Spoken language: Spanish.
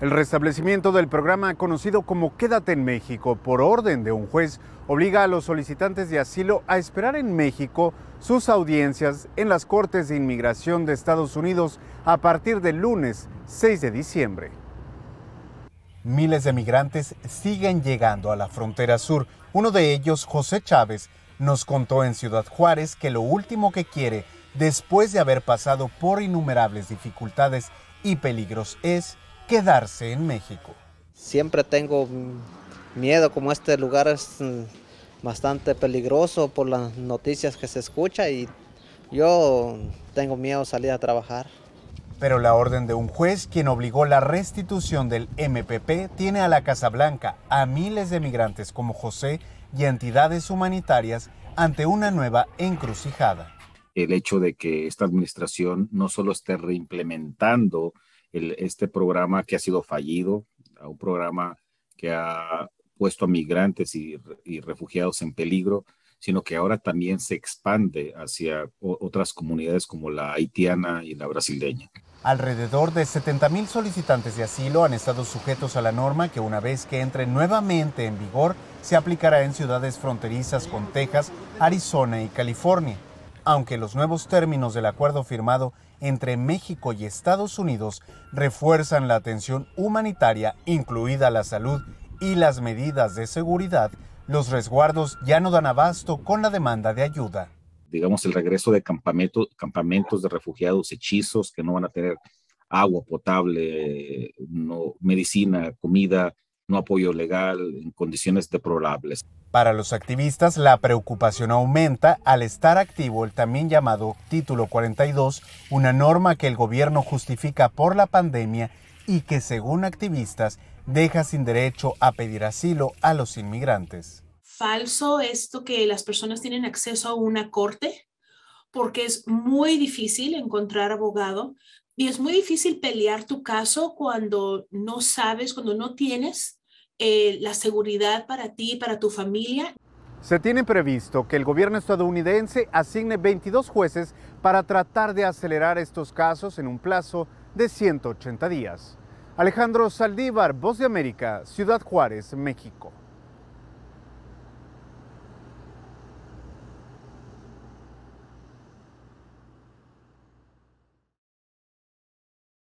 El restablecimiento del programa conocido como Quédate en México por orden de un juez obliga a los solicitantes de asilo a esperar en México sus audiencias en las Cortes de Inmigración de Estados Unidos a partir del lunes 6 de diciembre. Miles de migrantes siguen llegando a la frontera sur. Uno de ellos, José Chávez, nos contó en Ciudad Juárez que lo último que quiere, después de haber pasado por innumerables dificultades y peligros, es quedarse en México. Siempre tengo miedo, como este lugar es mm, bastante peligroso por las noticias que se escucha y yo tengo miedo salir a trabajar. Pero la orden de un juez, quien obligó la restitución del MPP, tiene a la Casa Blanca, a miles de migrantes como José y entidades humanitarias ante una nueva encrucijada. El hecho de que esta administración no solo esté reimplementando este programa que ha sido fallido, un programa que ha puesto a migrantes y, refugiados en peligro, sino que ahora también se expande hacia otras comunidades como la haitiana y la brasileña. Alrededor de 70.000 solicitantes de asilo han estado sujetos a la norma que una vez que entre nuevamente en vigor se aplicará en ciudades fronterizas con Texas, Arizona y California aunque los nuevos términos del acuerdo firmado entre México y Estados Unidos refuerzan la atención humanitaria, incluida la salud y las medidas de seguridad, los resguardos ya no dan abasto con la demanda de ayuda. Digamos, el regreso de campamentos, campamentos de refugiados hechizos que no van a tener agua potable, no, medicina, comida, no apoyo legal en condiciones deplorables. Para los activistas, la preocupación aumenta al estar activo el también llamado Título 42, una norma que el gobierno justifica por la pandemia y que, según activistas, deja sin derecho a pedir asilo a los inmigrantes. Falso esto que las personas tienen acceso a una corte, porque es muy difícil encontrar abogado y es muy difícil pelear tu caso cuando no sabes, cuando no tienes eh, la seguridad para ti y para tu familia. Se tiene previsto que el gobierno estadounidense asigne 22 jueces para tratar de acelerar estos casos en un plazo de 180 días. Alejandro Saldívar, Voz de América, Ciudad Juárez, México.